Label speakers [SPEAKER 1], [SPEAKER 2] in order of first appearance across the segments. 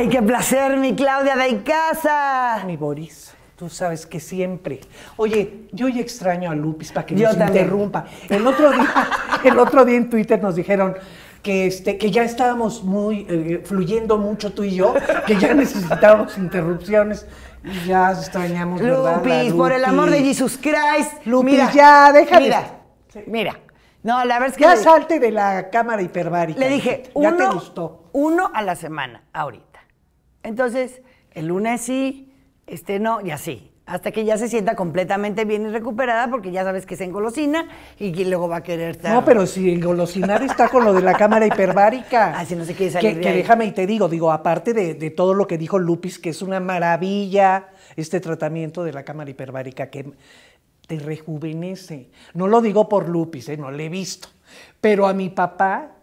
[SPEAKER 1] ¡Ay, qué placer, mi Claudia de casa! Mi Boris. Tú sabes que siempre. Oye,
[SPEAKER 2] yo ya extraño a Lupis para que nos interrumpa. El otro día, el otro día en Twitter nos dijeron que este, que ya estábamos muy eh, fluyendo mucho tú y yo, que ya necesitábamos interrupciones. Y ya extrañamos, ¿verdad? Lupis, por el amor de
[SPEAKER 1] Jesus Christ. Lupis, ya, déjame. Mira, mira. No, la verdad es que. Ya salte de la cámara hiperbárica. Le dije, ya uno, te gustó. Uno a la semana, ahorita. Entonces, el lunes sí, este no, y así. Hasta que ya se sienta completamente bien y recuperada, porque ya sabes que se engolosina y que luego va a querer No, pero
[SPEAKER 2] si engolosinar está con lo de la cámara hiperbárica.
[SPEAKER 1] Ah, si no se quiere salir. Que, que déjame
[SPEAKER 2] y te digo, digo, aparte de, todo lo que dijo Lupis, que es una maravilla este tratamiento de la cámara hiperbárica, que te rejuvenece. No lo digo por Lupis, ¿eh? no lo he visto. Pero a mi papá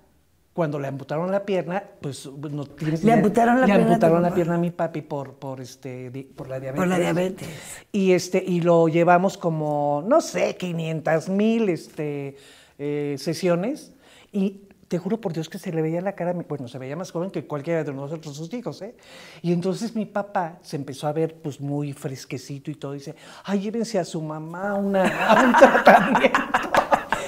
[SPEAKER 2] cuando le amputaron la pierna, pues, pues no Le amputaron la le amputaron la pierna a mi papi por, por, este, por la diabetes. Por la diabetes. Y, este, y lo llevamos como, no sé, 500 mil este, eh, sesiones. Y te juro por Dios que se le veía la cara, bueno, se veía más joven que cualquiera de nosotros, sus hijos, ¿eh? Y entonces
[SPEAKER 1] mi papá
[SPEAKER 2] se empezó a ver, pues, muy fresquecito y todo. dice, ay, llévense a su mamá
[SPEAKER 1] una, a un tratamiento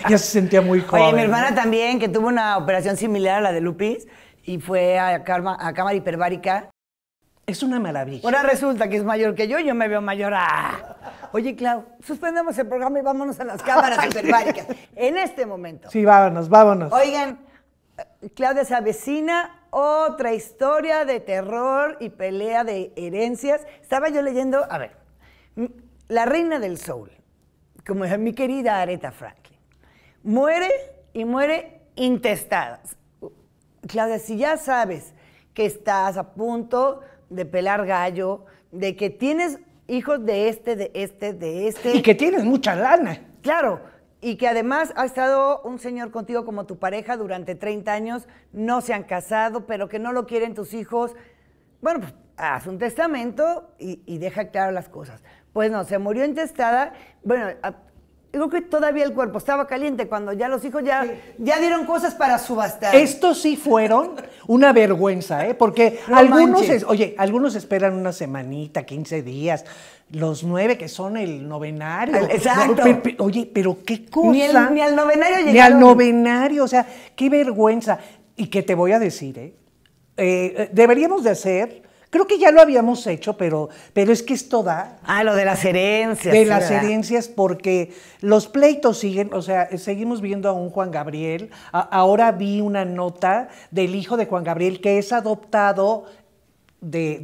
[SPEAKER 2] ya se sentía muy joven. Oye, mi hermana
[SPEAKER 1] también, que tuvo una operación similar a la de Lupis y fue a, cámara hiperbárica. Es una maravilla. Ahora resulta que es mayor que yo, yo me veo mayor Oye, Clau, suspendemos el programa y vámonos a las cámaras hiperbáricas. En este momento. Sí, vámonos, vámonos. Oigan, Claudia se avecina otra historia de terror y pelea de herencias. Estaba yo leyendo, a ver, La Reina del Soul, como mi querida Aretha Frank muere y muere intestada. claro si ya sabes que estás a punto de pelar gallo, de que tienes hijos de este, de este, de este. Y que tienes
[SPEAKER 2] mucha lana.
[SPEAKER 1] Claro, y que además ha estado un señor contigo como tu pareja durante 30 años, no se han casado, pero que no lo quieren tus hijos. Bueno, pues haz un testamento y, y deja claras las cosas. Pues no, se murió intestada. Bueno, Creo que todavía el cuerpo estaba caliente cuando ya los hijos ya, ya dieron cosas para subastar.
[SPEAKER 2] Estos sí fueron una vergüenza, ¿eh? Porque algunos, oye, algunos esperan una semanita, 15 días. Los nueve que son el novenario. Exacto. oye, pero qué cosa. Ni, al novenario llegaron. Ni al novenario, o sea, qué vergüenza. Y que te voy a decir, eh, eh, eh deberíamos de hacer Creo que ya lo habíamos hecho, pero, pero es que esto da. Ah,
[SPEAKER 1] lo de las herencias. De las herencias,
[SPEAKER 2] porque los pleitos siguen, o sea, seguimos viendo a un Juan Gabriel. ahora vi una nota del hijo de Juan Gabriel que es adoptado de,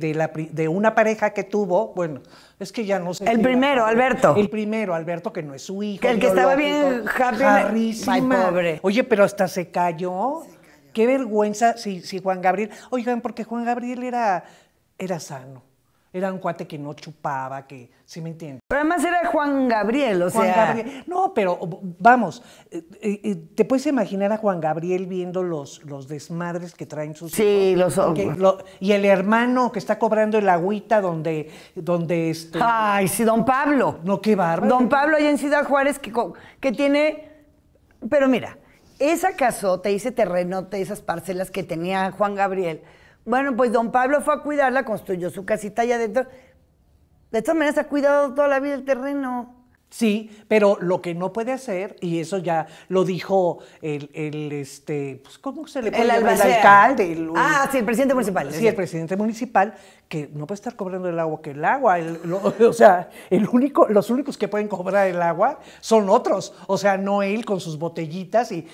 [SPEAKER 2] una pareja que tuvo, bueno, es que ya no sé. El primero, Alberto. El primero, Alberto, que no es su hijo. el que estaba bien happy. pobre. Oye, pero hasta se cayó. se Qué vergüenza si, si Juan Gabriel. Oigan, porque Juan Gabriel era era sano. Era un cuate que no chupaba, que, ¿sí me entiendes? Pero además era Juan Gabriel, o sea... No, pero vamos, eh, eh, eh, te puedes imaginar a Juan Gabriel viendo los, los desmadres que traen sus Sí, los hombres. Y el hermano que está cobrando
[SPEAKER 1] el agüita donde... donde este, Ay, sí, don Pablo. No, qué bárbaro. Don Pablo allá en Ciudad Juárez que, que tiene... Pero mira, esa casota, ese terrenote, esas parcelas que tenía Juan Gabriel bueno, pues don Pablo fue a cuidarla, construyó su casita allá adentro. De todas maneras, ha cuidado toda la vida el terreno. Sí,
[SPEAKER 2] pero lo que no puede hacer, y eso ya lo dijo el, este, pues, ¿cómo se le alcalde. ah, sí, el presidente municipal. Sí, el presidente municipal, que no puede estar cobrando el agua que el agua. o sea, el único, los únicos que pueden cobrar el agua son otros. O sea, no él con sus botellitas y,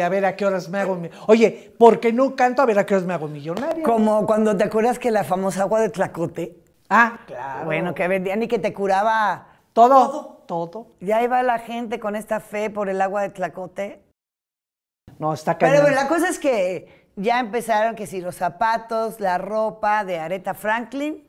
[SPEAKER 2] a ver a qué horas me hago. Oye, ¿por qué no canto a ver a qué horas me hago millonario? Como cuando te acuerdas que la famosa agua de
[SPEAKER 1] Tlacote. Ah, claro. Bueno, que vendían y que te curaba todo, todo. ¿Ya Y va la gente con esta fe por el agua de Tlacote.
[SPEAKER 2] No, está cayendo.
[SPEAKER 1] Pero la cosa es que ya empezaron que si los zapatos, la ropa de Aretha Franklin,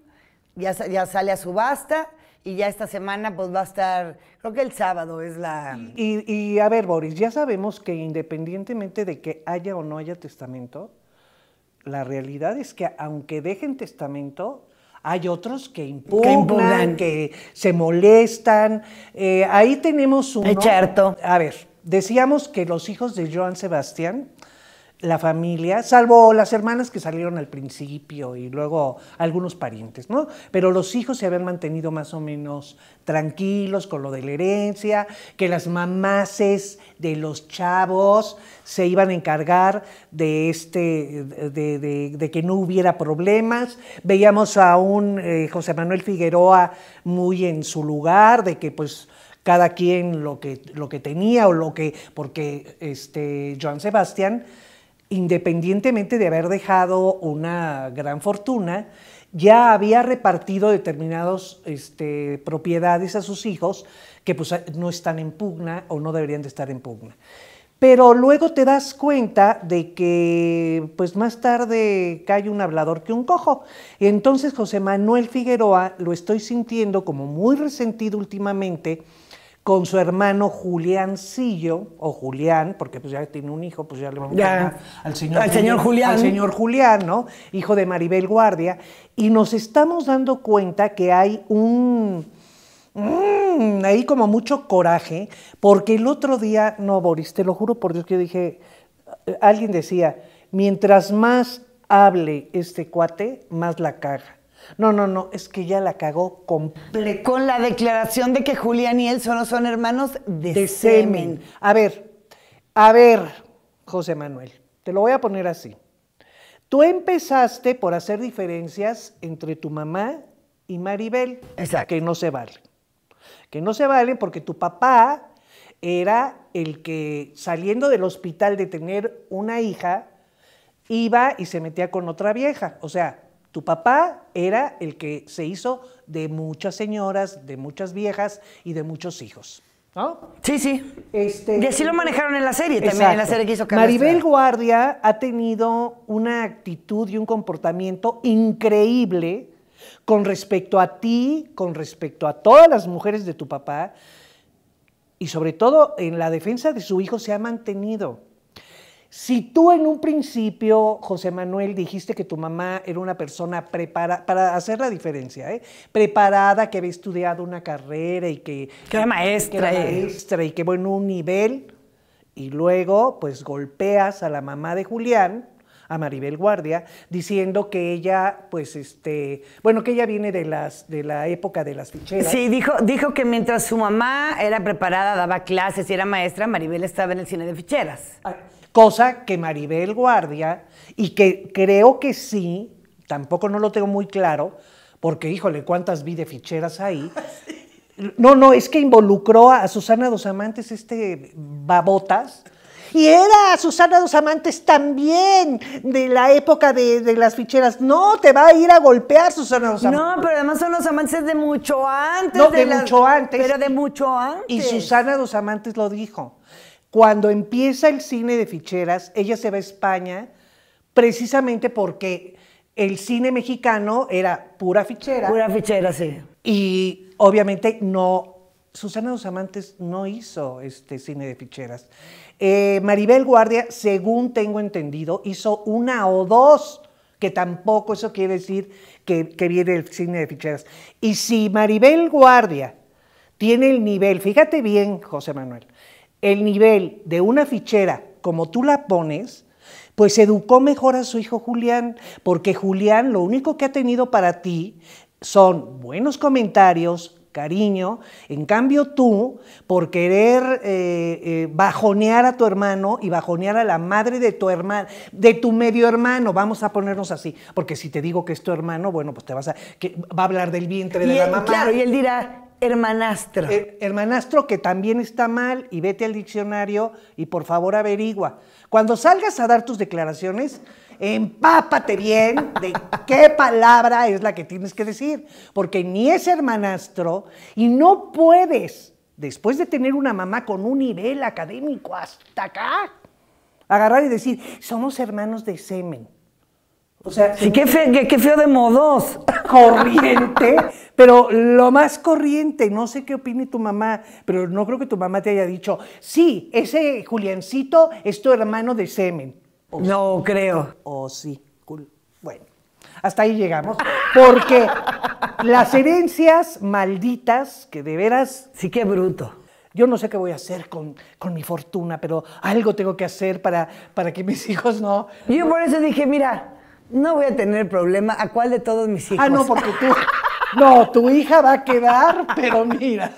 [SPEAKER 1] ya, ya sale a subasta. Y ya esta semana pues va a estar, creo que el sábado es la...
[SPEAKER 2] Y, y a ver, Boris, ya sabemos que independientemente de que haya o no haya testamento, la realidad es que aunque dejen testamento, hay otros que impugnan, que, se molestan. Eh, ahí tenemos un... Cierto. A ver, decíamos que los hijos de Joan Sebastián la familia, salvo las hermanas que salieron al principio y luego algunos parientes, ¿no? Pero los hijos se habían mantenido más o menos tranquilos con lo de la herencia, que las mamases de los chavos se iban a encargar de, este, de, que no hubiera problemas. Veíamos a un eh, José Manuel Figueroa muy en su lugar, de que pues cada quien lo que, lo que tenía o lo que, porque este, Joan Sebastián, independientemente de haber dejado una gran fortuna, ya había repartido determinadas este, propiedades a sus hijos que pues, no están en pugna o no deberían de estar en pugna. Pero luego te das cuenta de que pues más tarde cae un hablador que un cojo. Y entonces José Manuel Figueroa lo estoy sintiendo como muy resentido últimamente con su hermano Sillo, o Julián, porque pues ya tiene un hijo, pues ya le vamos a al señor, al señor Julián. Al señor Julián, ¿no? Hijo de Maribel Guardia. Y nos estamos dando cuenta que hay un... Mm, ahí como mucho coraje, porque el otro día, no, Boris, te lo juro por Dios que yo dije, eh, alguien decía, mientras más hable este cuate, más la caga. No, no, no, es que ya la cagó Con la declaración de que Julián y él solo son hermanos de, semen. A ver, a ver, José Manuel, te lo voy a poner así. Tú empezaste por hacer diferencias entre tu mamá y Maribel, que no se valen. Que no se valen porque tu papá era el que saliendo del hospital de tener una hija, iba y se metía con otra vieja. O sea, tu papá era el que se hizo de muchas señoras, de muchas viejas y de muchos hijos.
[SPEAKER 1] ¿No? Sí, sí. Este, y así lo manejaron en la serie también, en la serie que hizo Maribel
[SPEAKER 2] Guardia ha tenido una actitud y un comportamiento increíble con respecto a ti, con respecto a todas las mujeres de tu papá, y sobre todo en la defensa de su hijo se ha mantenido. Si tú en un principio, José Manuel, dijiste que tu mamá era una persona preparada, para hacer la diferencia, ¿eh? preparada, que había estudiado una carrera y que... Que era maestra. maestra y que, bueno, un nivel. Y luego, pues, golpeas a la mamá de Julián, a Maribel Guardia, diciendo que ella, pues, este, bueno, que ella viene de las, de la época de las ficheras.
[SPEAKER 1] Sí, dijo, dijo que mientras su mamá era preparada, daba clases y era maestra, Maribel estaba en el cine de ficheras. Ah, Cosa que
[SPEAKER 2] Maribel Guardia, y que creo que sí, tampoco no lo tengo muy claro, porque híjole, cuántas vi de ficheras ahí. No, no, es que involucró a Susana Dos Amantes, este babotas. Y era a Susana Dos Amantes
[SPEAKER 1] también de la época de, las ficheras. No, te va a ir a golpear Susana Dos Amantes. No, pero además son los amantes de mucho antes. No, de, mucho antes. Pero de mucho antes. Y
[SPEAKER 2] Susana Dos Amantes lo dijo. Cuando empieza el cine de ficheras, ella se va a España precisamente porque el cine mexicano era pura fichera. Pura fichera, sí. Y obviamente no, Susana Dos Amantes no hizo este cine de ficheras. Eh, Maribel Guardia, según tengo entendido, hizo una o dos, que tampoco eso quiere decir que, que viene el cine de ficheras. Y si Maribel Guardia tiene el nivel, fíjate bien, José Manuel, el nivel de una fichera como tú la pones, pues educó mejor a su hijo Julián, porque Julián lo único que ha tenido para ti son buenos comentarios, cariño. En cambio tú, por querer eh, eh, bajonear a tu hermano y bajonear a la madre de tu hermano, de tu medio hermano, vamos a ponernos así, porque si te digo que es tu hermano, bueno, pues te vas a, que va a hablar del vientre de la mamá. Claro, y
[SPEAKER 1] él dirá,
[SPEAKER 2] Hermanastro. Eh, hermanastro que también está mal y vete al diccionario y por favor averigua. Cuando salgas a dar tus declaraciones, empápate bien de qué palabra es la que tienes que decir, porque ni es hermanastro y no puedes, después de tener una mamá con un nivel académico hasta acá, agarrar y decir, somos hermanos de semen. O sea, sí, qué, feo,
[SPEAKER 1] de modos. Corriente,
[SPEAKER 2] pero lo más corriente, no sé qué opine tu mamá, pero no creo que tu mamá te haya dicho, sí, ese Juliancito es tu hermano de semen. no creo. O sí. Cool. Bueno, hasta ahí llegamos. Porque las herencias malditas, que de veras... Sí, qué bruto yo no sé qué voy a hacer con, con, mi fortuna, pero algo tengo que hacer para, para que mis
[SPEAKER 1] hijos no... Yo por eso dije, mira, no voy a tener problema. ¿A cuál de todos mis hijos? Ah, no, porque tú. No, tu hija va a quedar, pero mira.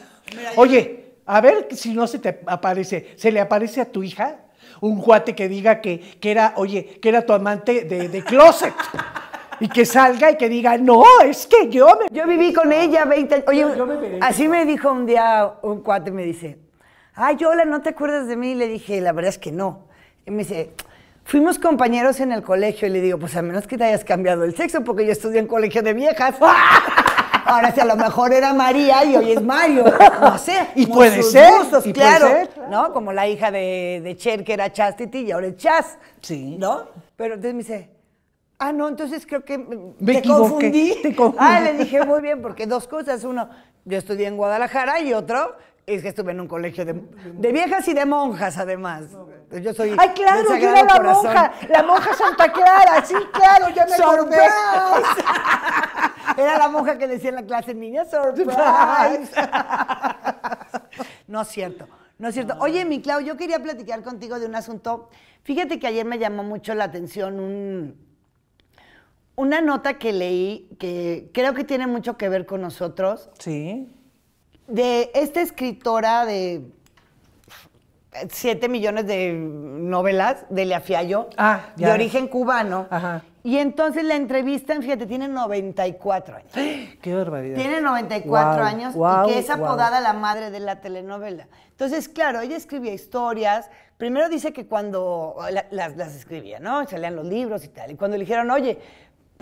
[SPEAKER 1] Oye, a
[SPEAKER 2] ver si no se te aparece. ¿Se le aparece a tu hija? Un cuate que diga que, era,
[SPEAKER 1] oye, que era tu amante de, closet. Y que salga y que diga, no, es que yo me... Yo viví con ella 20 años. Oye, así me dijo un día un cuate, me dice, ay, Yola, ¿no te acuerdas de mí? Y le dije, la verdad es que no. Y me dice, Fuimos compañeros en el colegio y le digo, pues a menos que te hayas cambiado el sexo, porque yo estudié en colegio de viejas. Ahora sí, a lo mejor era María y hoy es Mario. No sé. Y puede ser. ¿Y claro, puede ser, ¿No? Como la hija de, Cher, que era Chastity, y ahora es Chas. Sí. ¿No? Pero entonces me dice, ah, no, entonces creo que me te te confundí. Ah, le dije, muy bien, porque dos cosas. Uno, yo estudié en Guadalajara y otro, es que estuve en un colegio de, viejas y de monjas, además. Yo soy. ¡Ay, claro! Yo era la monja, la monja Santa Clara, sí, claro, yo me acordé. Era la monja que decía en la clase, niña, surprise. No es cierto, no es cierto. Oye, mi Clau, yo quería platicar contigo de un asunto. Fíjate que ayer me llamó mucho la atención un, una nota que leí que creo que tiene mucho que ver con nosotros. Sí de esta escritora de 7 millones de novelas de Lea Fiallo, ah, de origen cubano. Y entonces la entrevistan, fíjate, tiene 94 años. ¡Qué barbaridad! Tiene 94 años y que es apodada la madre de la telenovela. Entonces, claro, ella escribía historias. Primero dice que cuando las, las, escribía, ¿no? Salían los libros y tal. Y cuando le dijeron, oye,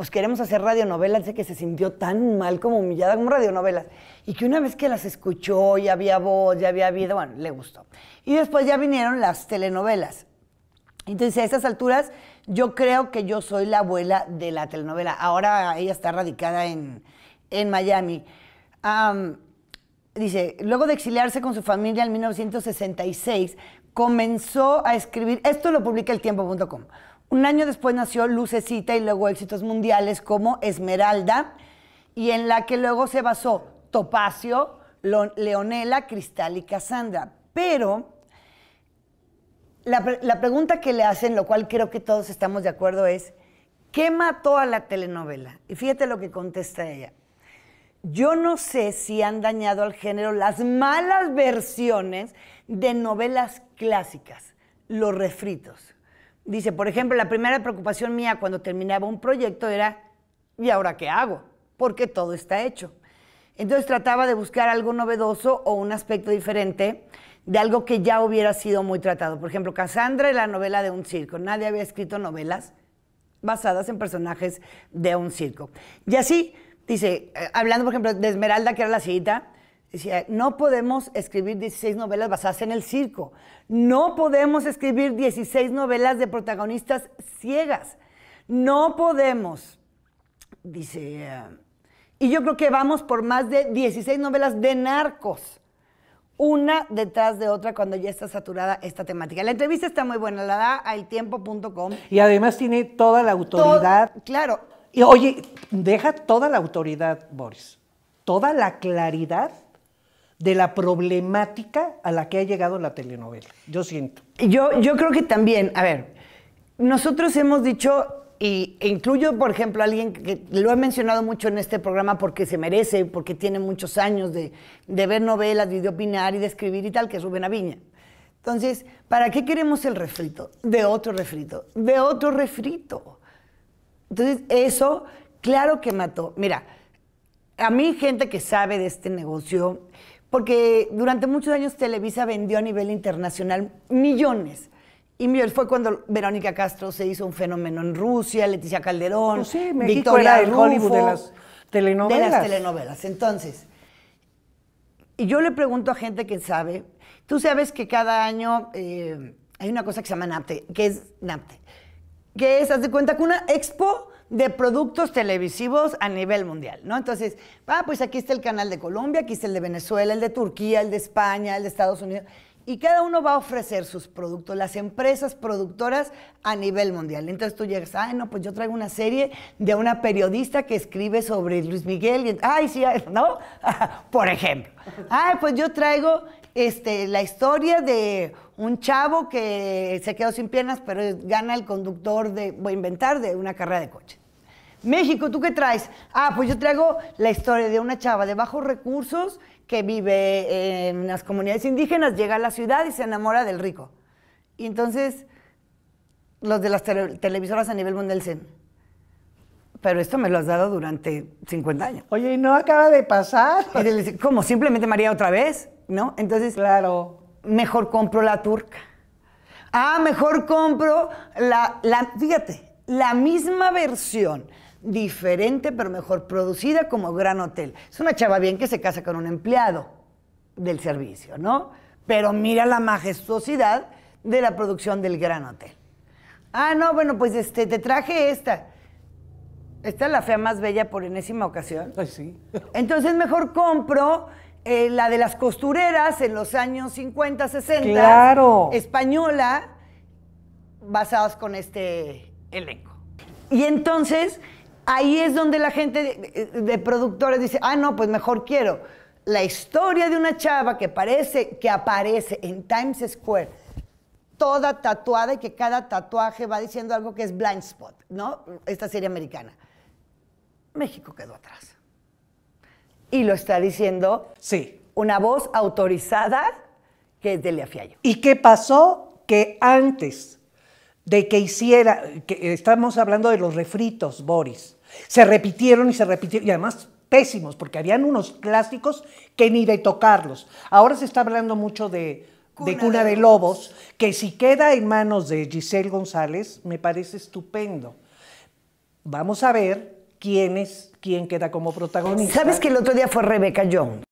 [SPEAKER 1] pues queremos hacer radionovelas, dice que se sintió tan mal como humillada como radionovelas. Y que una vez que las escuchó, ya había voz, ya había vida, bueno, le gustó. Y después ya vinieron las telenovelas. Entonces, a estas alturas, yo creo que yo soy la abuela de la telenovela. Ahora ella está radicada en, Miami. dice, luego de exiliarse con su familia en 1966, comenzó a escribir, esto lo publica el tiempo.com un año después nació Lucecita y luego éxitos mundiales como Esmeralda, y en la que luego se basó Topacio, Leonela, Cristal y Cassandra. Pero la, la pregunta que le hacen, lo cual creo que todos estamos de acuerdo, es, ¿qué mató a la telenovela? Y fíjate lo que contesta ella. Yo no sé si han dañado al género las malas versiones de novelas clásicas, los refritos. Dice, por ejemplo, la primera preocupación mía cuando terminaba un proyecto era, ¿y ahora qué hago? Porque todo está hecho. Entonces trataba de buscar algo novedoso o un aspecto diferente de algo que ya hubiera sido muy tratado. Por ejemplo, Cassandra y la novela de un circo. Nadie había escrito novelas basadas en personajes de un circo. Y así, dice, eh, hablando por ejemplo de Esmeralda, que era la cita, Dice, no podemos escribir 16 novelas basadas en el circo. No podemos escribir 16 novelas de protagonistas ciegas. No podemos. Dice, y yo creo que vamos por más de 16 novelas de narcos, una detrás de otra cuando ya está saturada esta temática. La entrevista está muy buena, la da a Tiempo.com.
[SPEAKER 2] Y además tiene toda la autoridad. claro. Y oye, deja toda la autoridad, Boris, toda la claridad de la problemática
[SPEAKER 1] a la que ha llegado la telenovela. Yo siento. Yo, yo creo que también, a ver, nosotros hemos dicho, y, e incluyo, por ejemplo, a alguien que lo he mencionado mucho en este programa porque se merece, porque tiene muchos años de, ver novelas, y de, opinar y de escribir y tal, que es Rubén Aviña. Entonces, ¿para qué queremos el refrito? De otro refrito, de otro refrito. Entonces, eso, claro que mató. Mira, a mí gente que sabe de este negocio, porque durante muchos años Televisa vendió a nivel internacional millones. Y fue cuando Verónica Castro se hizo un fenómeno en Rusia, Leticia Calderón, pues Victoria era el Hollywood de las telenovelas. De las telenovelas. Entonces, y yo le pregunto a gente que sabe, tú sabes que cada año eh, hay una cosa que se llama NAPTE, que es NAPTE, que es, haz de cuenta, que una expo de productos televisivos a nivel mundial, ¿no? Entonces, ah, pues aquí está el canal de Colombia, aquí está el de Venezuela, el de Turquía, el de España, el de Estados Unidos. Y cada uno va a ofrecer sus productos, las empresas productoras a nivel mundial. Entonces tú llegas, ay, no, pues yo traigo una serie de una periodista que escribe sobre Luis Miguel. Y, ay, sí, ¿no? Por ejemplo. Ay, pues yo traigo este, la historia de un chavo que se quedó sin piernas, pero gana el conductor de, voy a inventar, de una carrera de coches. México, ¿tú qué traes? Ah, pues yo traigo la historia de una chava de bajos recursos que vive en las comunidades indígenas, llega a la ciudad y se enamora del rico. Y entonces, los de las televisoras a nivel mundial pero esto me lo has dado durante 50 años. Oye, ¿y no acaba de pasar? Y ¿cómo? ¿Simplemente María otra vez? ¿No? Entonces, claro, mejor compro la turca. Ah, mejor compro la, la fíjate, la misma versión diferente pero mejor producida como Gran Hotel. Es una chava bien que se casa con un empleado del servicio, ¿no? Pero mira la majestuosidad de la producción del Gran Hotel. Ah, no, bueno, pues este, te traje esta. Esta es la fea más bella por enésima ocasión. sí. Entonces mejor compro eh, la de las costureras en los años 50, 60. Claro. Española, basadas con este elenco. Y entonces Ahí es donde la gente de, productores dice, ah, no, pues mejor quiero. La historia de una chava que parece, que aparece en Times Square, toda tatuada y que cada tatuaje va diciendo algo que es blind spot, ¿no? Esta serie americana. México quedó atrás. Y lo está diciendo sí. una voz autorizada que es Delia Fiallo.
[SPEAKER 2] ¿Y qué pasó? Que antes de que hiciera, que estamos hablando de los refritos, Boris. Se repitieron y se repitieron, y además pésimos, porque habían unos clásicos que ni de tocarlos. Ahora se está hablando mucho de Cuna de Lobos, que si queda en manos de Giselle González, me parece estupendo. Vamos a ver quién es, quién queda como
[SPEAKER 1] protagonista. ¿Sabes que el otro día fue Rebeca Young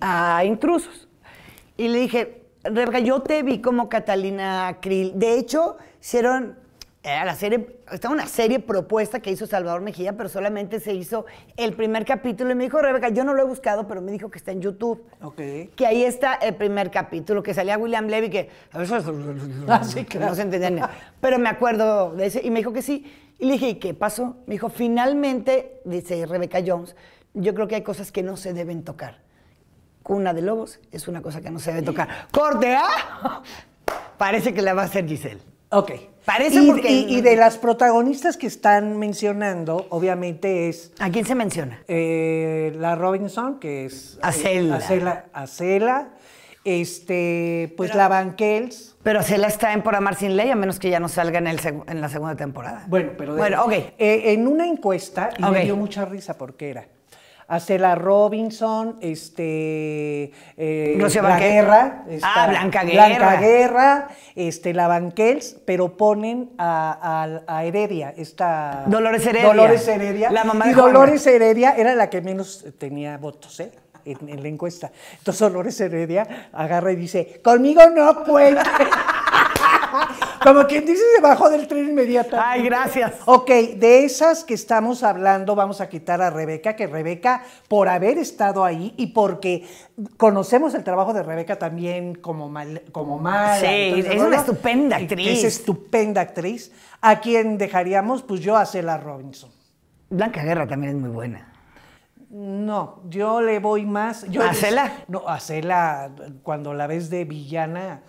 [SPEAKER 1] a Intrusos? Y le dije, Rebeca, yo te vi como Catalina Krill. De hecho, hicieron era la serie, estaba una serie propuesta que hizo Salvador Mejía, pero solamente se hizo el primer capítulo. Y me dijo Rebeca, yo no lo he buscado, pero me dijo que está en YouTube. Ok. Que ahí está el primer capítulo, que salía William Levy, que a veces Así ah, que no se entendían. pero me acuerdo de ese, y me dijo que sí. Y le dije, ¿y qué pasó? Me dijo, finalmente, dice Rebeca Jones, yo creo que hay cosas que no se deben tocar cuna de lobos es una cosa que no se debe tocar. ¡Corte, ah! Parece que la va a hacer Giselle. Ok. Parece porque... Y, de
[SPEAKER 2] las protagonistas que están mencionando, obviamente es... ¿A quién se menciona? Eh,
[SPEAKER 1] la Robinson, que es... Eh, Acela. Acela. Acela. Este, pues la la Banquels. Pero Acela está en Por Amar Sin Ley, a menos que ya no salga en, el en la segunda temporada. Bueno, pero... bueno, ok. Eh, en una encuesta, y me dio mucha risa porque era
[SPEAKER 2] Acela Robinson, este, eh, Guerra, ah, Blanca Guerra, este, la Banquels, pero ponen a, Heredia, esta Dolores Heredia, Dolores Heredia, la mamá y Dolores Heredia era la que menos tenía votos, ¿eh? En, la encuesta. Entonces Dolores Heredia agarra y dice, conmigo no puede. Como quien dice, debajo del tren inmediato. Ay, gracias. Ok, de esas que estamos hablando, vamos a quitar a Rebeca, que Rebeca, por haber estado ahí y porque conocemos el trabajo de Rebeca también como mal, como mala. Sí, es una estupenda actriz. Es estupenda actriz. ¿A quién dejaríamos? Pues yo a Cela Robinson. Blanca Guerra también es muy buena. No, yo le voy más. Yo ¿A Cela? No, a Cela, cuando la ves de villana,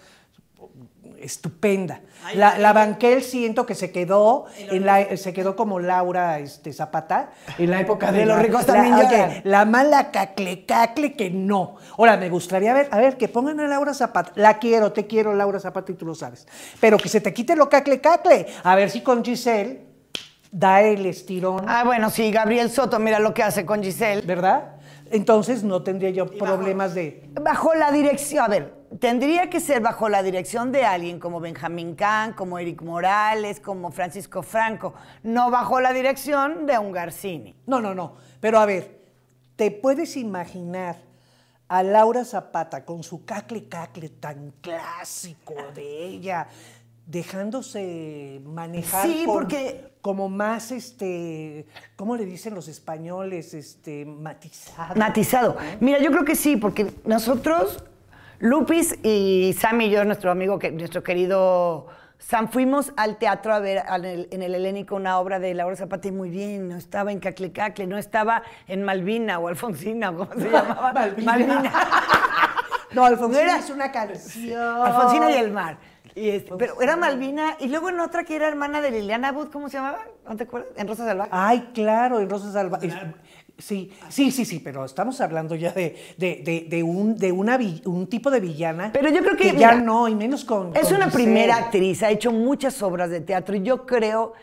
[SPEAKER 2] estupenda. la, la Banquel siento que se quedó, se quedó como Laura este, Zapata. En la época de, los ricos también la, mala cacle, cacle que no. Ahora, me gustaría ver, a ver, que pongan a Laura Zapata. La quiero, te quiero, Laura Zapata, y tú lo sabes. Pero que se te quite lo cacle, cacle. A ver si con Giselle da el estirón. Ah, bueno, sí, Gabriel Soto, mira lo que hace con Giselle.
[SPEAKER 1] ¿Verdad? Entonces no tendría yo problemas de... Bajo la dirección, a ver, tendría que ser bajo la dirección de alguien como Benjamín Kahn, como Eric Morales, como Francisco Franco, no bajo la dirección de un Garcini. No, no, no. Pero a ver,
[SPEAKER 2] ¿te puedes imaginar a Laura Zapata con su cacle cacle tan clásico de ella, dejándose manejar sí, porque... como más este cómo le dicen los españoles este
[SPEAKER 1] matizado matizado mira yo creo que sí porque nosotros Lupis y Sam y yo, nuestro amigo, nuestro querido Sam, fuimos al teatro a ver en el Helénico una obra de Laura Zapata muy bien, no estaba en Caclecacle, no estaba en Malvina o Alfonsina cómo se llamaba. Malvina. no, Alfonsina es una canción. Alfonsina y el mar. pero era Malvina, y luego en otra que era hermana de Liliana Wood, ¿cómo se llamaba? ¿No te acuerdas? En Rosa Salva. Ay,
[SPEAKER 2] claro, en Rosa Salvaje. Sí, sí, sí, sí, pero estamos hablando ya de, un, de una, un tipo de villana. Pero yo creo que. ya no,
[SPEAKER 1] y menos con. Es una primera actriz, ha hecho muchas obras de teatro y yo creo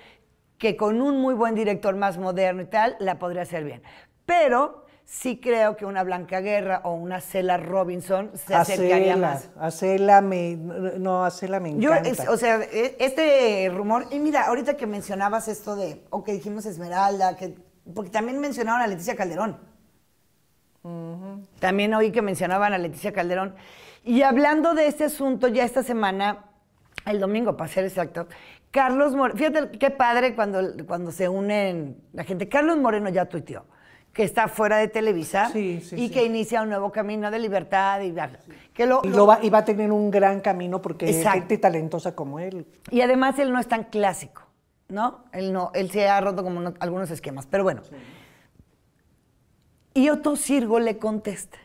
[SPEAKER 1] que con un muy buen director más moderno y tal, la podría hacer bien. Pero sí creo que una Blanca Guerra o una Cela Robinson se acercaría más.
[SPEAKER 2] A Cela me, no, a Cela me encanta. o
[SPEAKER 1] sea, e, este rumor, y mira, ahorita que mencionabas esto de, o que dijimos Esmeralda, que porque también mencionaron a Leticia Calderón. También oí que mencionaban a Leticia Calderón. Y hablando de este asunto, ya esta semana, el domingo para ser exacto, Carlos Moreno, fíjate qué padre cuando, cuando se unen la gente. Carlos Moreno ya tuiteó que está fuera de Televisa y que inicia un nuevo camino de libertad y que lo, y, va, a tener un gran camino porque Exacto. gente talentosa como él. Y además él no es tan clásico. ¿no? Él no, él se ha roto como algunos esquemas, pero bueno. Y Otto Sirgo le contesta.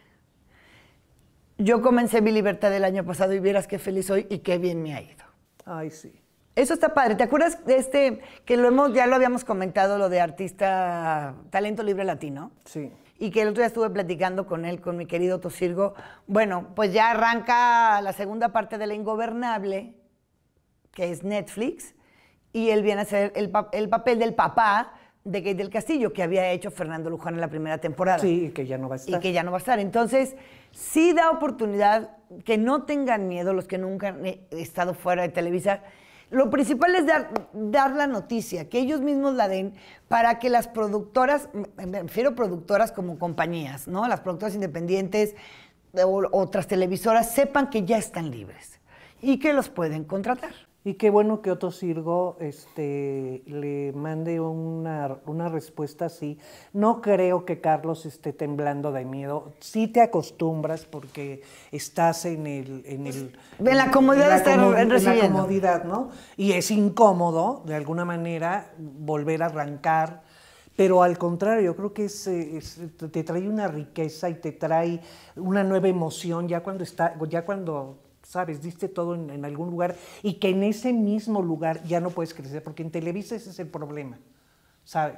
[SPEAKER 1] Yo comencé mi libertad el año pasado y vieras qué feliz soy y qué bien me ha ido. Ay, sí. Eso está padre. ¿Te acuerdas de este que lo hemos, ya lo habíamos comentado, lo de artista talento libre latino? Sí. Y que el otro día estuve platicando con él, con mi querido Otto Sirgo. Bueno, pues ya arranca la segunda parte de La Ingobernable, que es Netflix y él viene a ser el, papel del papá de Kate del Castillo, que había hecho Fernando Luján en la primera temporada. Sí, y que ya no va a estar. Y que ya no va a estar. Entonces, sí da oportunidad que no tengan miedo los que nunca han e-, estado fuera de Televisa. Lo principal es dar, la noticia, que ellos mismos la den para que las productoras, me refiero productoras como compañías, ¿no? Las productoras independientes otras televisoras sepan que ya están libres y que los pueden contratar. Y qué bueno que otro Sirgo este,
[SPEAKER 2] le mande una, una, respuesta así. No creo que Carlos esté temblando de miedo. Sí te acostumbras porque estás en el... En, de
[SPEAKER 1] pues, la comodidad de estar la
[SPEAKER 2] ¿no? Y es incómodo, de alguna manera, volver a arrancar. Pero al contrario, yo creo que te trae una riqueza y te trae una nueva emoción ya cuando, está, ya cuando sabes, diste todo en, algún lugar y que en ese mismo lugar ya no puedes crecer, porque en Televisa ese es el problema, ¿sabes?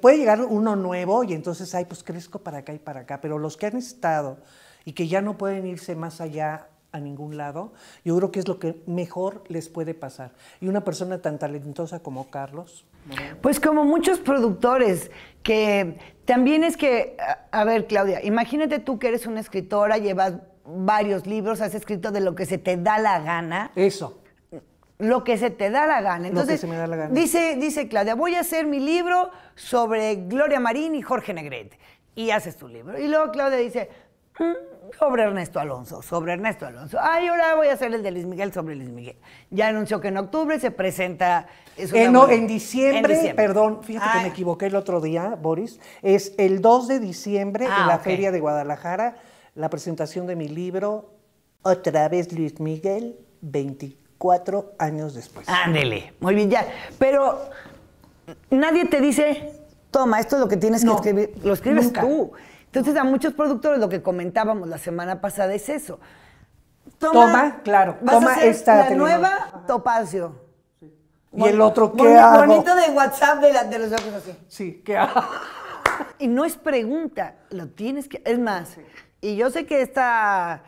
[SPEAKER 2] puede llegar uno nuevo y entonces, ay, pues crezco para acá y para acá, pero los que han estado y que ya no pueden irse más allá a ningún lado, yo creo que es lo que mejor les puede pasar. Y una persona tan talentosa
[SPEAKER 1] como Carlos. Pues como muchos productores, que también es que, a ver Claudia, imagínate tú que eres una escritora, llevas varios libros, has escrito de lo que se te da la gana. Eso. Lo que se te da la gana. Entonces, me da la gana. Dice, dice Claudia, voy a hacer mi libro sobre Gloria Marín y Jorge Negrete. Y haces tu libro. Y luego Claudia dice, mm, sobre Ernesto Alonso, sobre Ernesto Alonso. Ay, ahora voy a hacer el de Luis Miguel sobre Luis Miguel. Ya anunció que en octubre se presenta. Eh, en, diciembre,
[SPEAKER 2] perdón, fíjate que me ah. equivoqué el otro día, Boris. Es el 2 de diciembre en ah, la Feria de Guadalajara la presentación de mi libro, otra
[SPEAKER 1] vez Luis Miguel, 24 años después.
[SPEAKER 2] Ándele,
[SPEAKER 1] muy bien, ya. Pero nadie te dice, toma, esto es lo que tienes que escribir. Lo escribes tú. Entonces, a muchos productores lo que comentábamos la semana pasada es eso. Toma, toma
[SPEAKER 2] claro, toma esta la nueva
[SPEAKER 1] Topacio.
[SPEAKER 2] y el otro, ¿qué hago? Bonito
[SPEAKER 1] de WhatsApp de, la, de los ojos así. Sí, ¿qué hago? Y no es pregunta, lo tienes que... Es más, y yo sé que esta,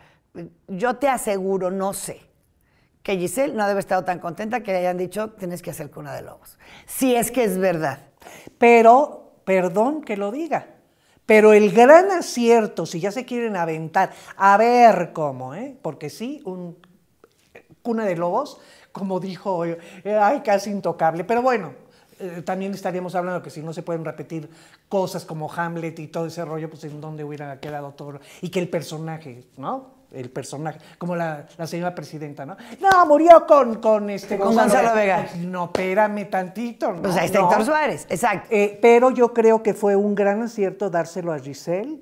[SPEAKER 1] yo te aseguro, no sé, que Giselle no debe estar estado tan contenta que le hayan dicho, tienes que hacer cuna de lobos. Si es que es verdad. Pero, perdón que lo diga,
[SPEAKER 2] pero el gran acierto, si ya se quieren aventar, a ver cómo, ¿eh? porque sí, un cuna de lobos, como dijo, eh, ay, casi intocable, pero bueno, eh, también estaríamos hablando que si no se pueden repetir cosas como Hamlet y todo ese rollo, pues en dónde hubiera quedado todo. Y que el personaje, ¿no? El personaje, como la, señora presidenta, ¿no? No, murió con, con este con Gonzalo, Vega. No, espérame tantito. ¿no? Pues está Héctor Suárez, exacto. Eh, pero yo creo que fue un gran acierto dárselo a Giselle,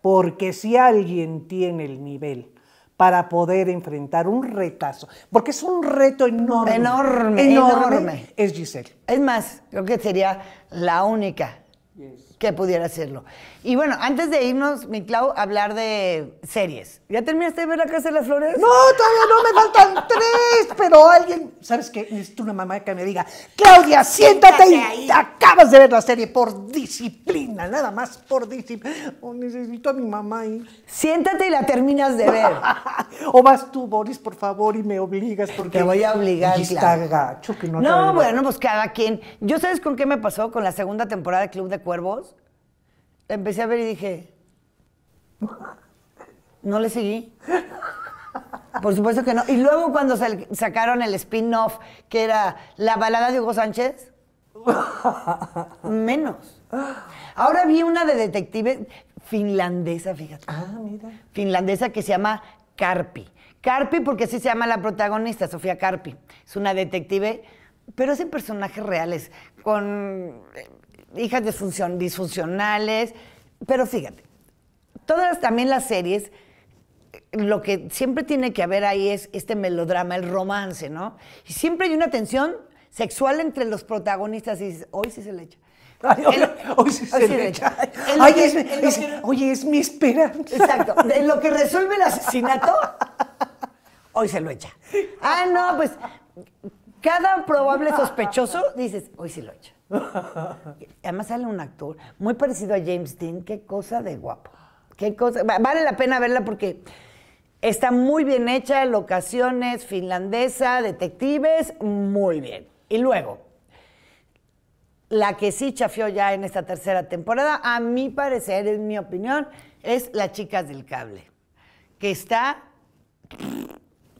[SPEAKER 2] porque si alguien tiene el nivel para poder enfrentar un retazo, porque es un reto enorme. Enorme, enorme.
[SPEAKER 1] Es Giselle. Es más, creo que sería la única. Yes que pudiera hacerlo. Y bueno, antes de irnos, mi Clau, hablar de series. ¿Ya terminaste de ver La Casa de las Flores? No, todavía no, me faltan tres, pero alguien, ¿sabes qué? Necesito una mamá que me diga,
[SPEAKER 2] Claudia, siéntate, y acabas de ver la serie por disciplina, nada más por disciplina. Oh, necesito a mi mamá ahí. Siéntate y la terminas de ver. o vas
[SPEAKER 1] tú, Boris, por favor, y me obligas porque... Te voy a obligar,
[SPEAKER 2] no bueno,
[SPEAKER 1] pues cada quien. ¿Yo sabes con qué me pasó? Con la segunda temporada de Club de Cuervos empecé a ver y dije, no le seguí. Por supuesto que no. Y luego cuando sacaron el spin-off, que era la balada de Hugo Sánchez, menos. Ahora vi una de detective finlandesa, fíjate. Ah, mira. Finlandesa que se llama Carpi. Carpi porque así se llama la protagonista, Sofía Carpi. Es una detective, pero es personajes reales, con hijas disfuncionales. Pero fíjate, todas también las series, lo que siempre tiene que haber ahí es este melodrama, el romance, ¿no? Y siempre hay una tensión sexual entre los protagonistas y dices, hoy sí se le echa. hoy, sí se, le echa. oye, es mi esperanza. Exacto. lo que resuelve el asesinato, hoy se lo echa. Ah, no, pues cada probable sospechoso dices, hoy sí lo echa. Además sale un actor muy parecido a James Dean. Qué cosa de guapo. Qué cosa. Vale la pena verla porque está muy bien hecha, locaciones, finlandesa, detectives, muy bien. Y luego, la que sí chafió ya en esta tercera temporada, a mi parecer, en mi opinión, es Las Chicas del Cable, que está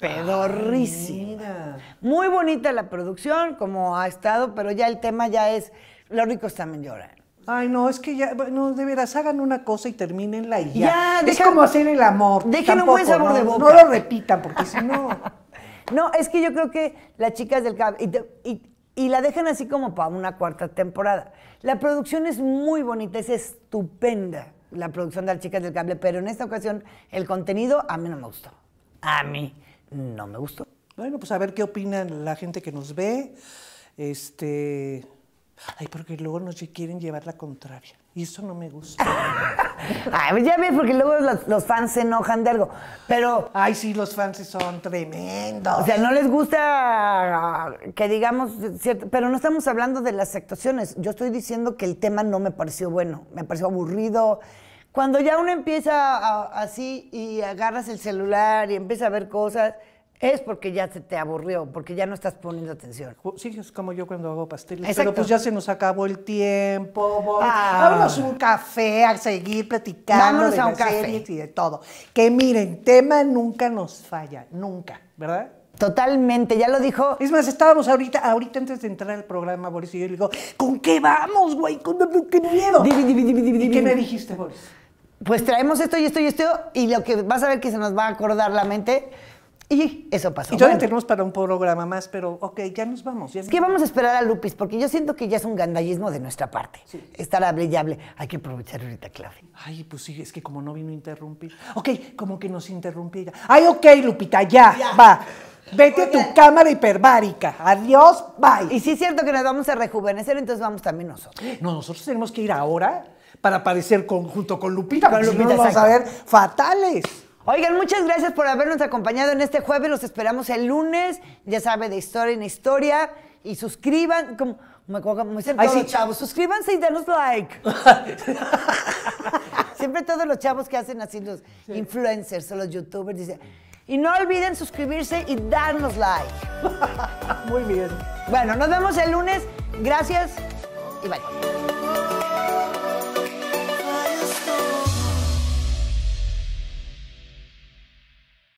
[SPEAKER 1] pedorrísimo. Ah, muy bonita la producción, como ha estado, pero ya el tema ya es, los ricos también lloran. Ay, no, es que ya, no, de veras, hagan
[SPEAKER 2] una cosa y terminenla y ya. es como hacer el amor. Dejen un buen sabor de boca. No lo repitan,
[SPEAKER 1] porque si no. no, es que yo creo que las chicas del cable y, la dejan así como para una cuarta temporada. La producción es muy bonita, es estupenda la producción de las chicas del cable, pero en esta ocasión el contenido a mí no me gustó. A mí
[SPEAKER 2] no me gustó. Bueno, pues a ver qué opina la gente que nos ve. Este. Ay, porque luego nos quieren llevar la contraria. Y eso no me gusta.
[SPEAKER 1] Ay, pues, ya ves, porque luego los, fans se enojan de algo. Pero. Ay, sí, los fans son tremendos. O sea, no les gusta que digamos cierto. Pero no estamos hablando de las actuaciones. Yo estoy diciendo que el tema no me pareció bueno. Me pareció aburrido. Cuando ya uno empieza así y agarras el celular y empieza a ver cosas, es porque ya se te aburrió, porque ya no estás poniendo atención. Sí, es como yo cuando hago pasteles. Pero pues ya se
[SPEAKER 2] nos acabó el tiempo. Vamos ah. Vámonos un café a seguir platicando Vámonos a un café. y de todo. Que miren, tema nunca nos falla, nunca, ¿verdad? Totalmente, ya lo dijo. Es más, estábamos ahorita, ahorita antes de entrar al
[SPEAKER 1] programa, Boris, y yo le digo, ¿con qué vamos, güey? ¿Con qué miedo? ¿Y qué me dijiste, Boris? pues traemos esto y esto y esto, y lo que vas a ver que se nos va a acordar la mente. Y eso pasó. Y todavía tenemos para un programa más, pero ok, ya nos vamos. ¿Qué vamos a esperar a Lupis, porque yo siento que ya es un gandallismo de nuestra parte. Estar hable Hay que aprovechar ahorita, Clave.
[SPEAKER 2] Ay, pues sí, es que como no vino a interrumpir.
[SPEAKER 1] Ok, como que nos ya Ay, ok, Lupita,
[SPEAKER 2] ya, va. Vete a tu cámara hiperbárica. Adiós, bye. Y sí es cierto que nos
[SPEAKER 1] vamos a rejuvenecer, entonces vamos también nosotros. No, nosotros tenemos que ir ahora para aparecer junto con Lupita, con Lupita, si a ver fatales. Oigan, muchas gracias por habernos acompañado en este jueves. Los esperamos el lunes. Ya sabe, de historia en historia. Y suscriban. Como, como dicen todos Ay, sí. chavos, suscríbanse y denos like. Siempre todos los chavos que hacen así los influencers o los youtubers dicen. Y no olviden suscribirse y darnos like. Muy bien. Bueno, nos vemos el lunes. Gracias y bye.